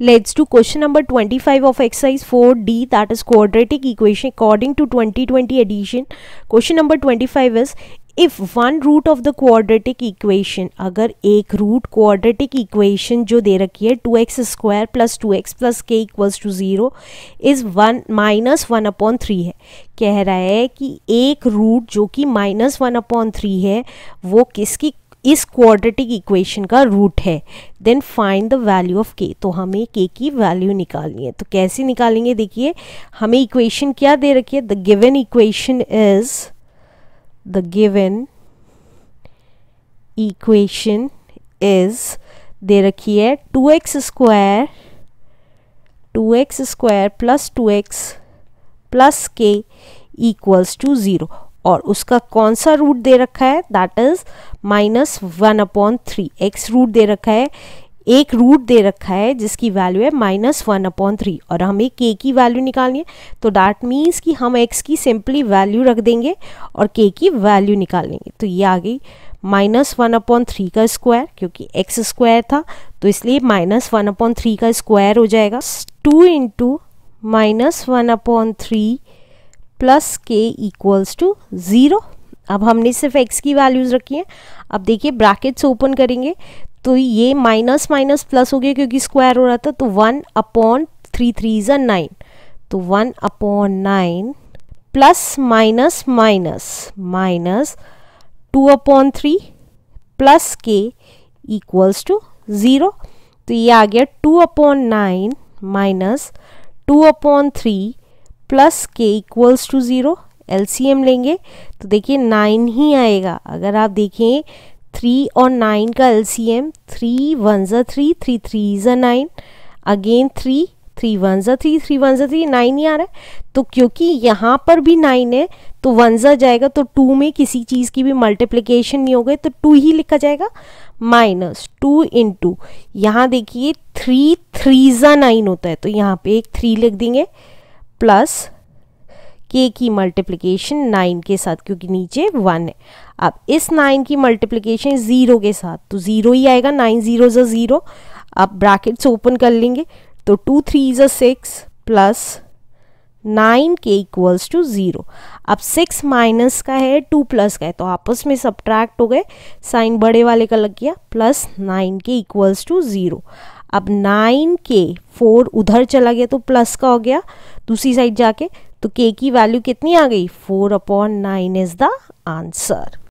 let's to question number twenty five of number four D that is that equation according to twenty twenty edition question number twenty five is if one root of the quadratic equation अगर एक root quadratic equation जो दे रखी है two x square plus two x plus k equals to zero is one minus one upon three है कह रहा है कि एक रूट जो कि माइनस वन अपॉन थ्री है वो किसकी इस क्वाड्रेटिक इक्वेशन का रूट है then find the value of k तो हमें के की वैल्यू निकालनी है तो कैसे निकालेंगे देखिए हमें इक्वेशन क्या दे रखी है the given equation is the given equation is दे रखी है two x square two x square plus two x plus k equals to zero और उसका कौन सा रूट दे रखा है that is minus one upon three x root दे रखा है एक रूट दे रखा है जिसकी वैल्यू है माइनस वन अपॉन थ्री और हमें के की वैल्यू निकालनी है तो डैट मीन्स कि हम एक्स की सिंपली वैल्यू रख देंगे और के की वैल्यू निकाल लेंगे तो ये आ गई माइनस वन अपॉन थ्री का स्क्वायर क्योंकि एक्स स्क्वायर था तो इसलिए माइनस वन अपॉन थ्री का स्क्वायर हो जाएगा two into minus one upon three plus k equals to zero अब हमने सिर्फ एक्स की वैल्यूज़ रखी हैं अब देखिए ब्रैकेट्स ओपन करेंगे तो ये माइनस माइनस प्लस हो गया क्योंकि स्क्वायर हो रहा था तो वन अपॉन थ्री थ्री ज़ा नाइन तो one upon nine plus minus minus minus two upon three plus k equals to zero तो ये आ गया two upon nine minus two upon three plus k equals to zero L लेंगे तो देखिए nine ही आएगा अगर आप देखें थ्री और नाइन का L C M three one ज़ा थ्री थ्री थ्री ज़ा nine again three three one ज़ा थ्री थ्री वन ज़ा थ्री नाइन ही आ रहा है तो क्योंकि यहाँ पर भी नाइन है तो वन ज़ा जाएगा तो टू में किसी चीज़ की भी मल्टीप्लिकेशन नहीं हो गई तो टू ही लिखा जाएगा माइनस टू इन टू यहाँ देखिए थ्री थ्री ज़ा नाइन होता है तो यहाँ पे एक थ्री लिख देंगे प्लस के की मल्टीप्लिकेशन नाइन के साथ क्योंकि नीचे वन है अब इस नाइन की मल्टीप्लिकेशन ज़ीरो के साथ तो ज़ीरो ही आएगा नाइन ज़ीरो जो ज़ीरो अब ब्रैकेट्स ओपन कर लेंगे तो टू थ्री ज़ा six plus nine k equals to zero अब सिक्स माइनस का है टू प्लस का है तो आपस में सब्ट्रैक्ट हो गए साइन बड़े वाले का लग गया plus nine k equals to zero अब नाइन के फोर उधर चला गया तो प्लस का हो गया दूसरी साइड जाके तो के की वैल्यू कितनी आ गई four upon nine is the answer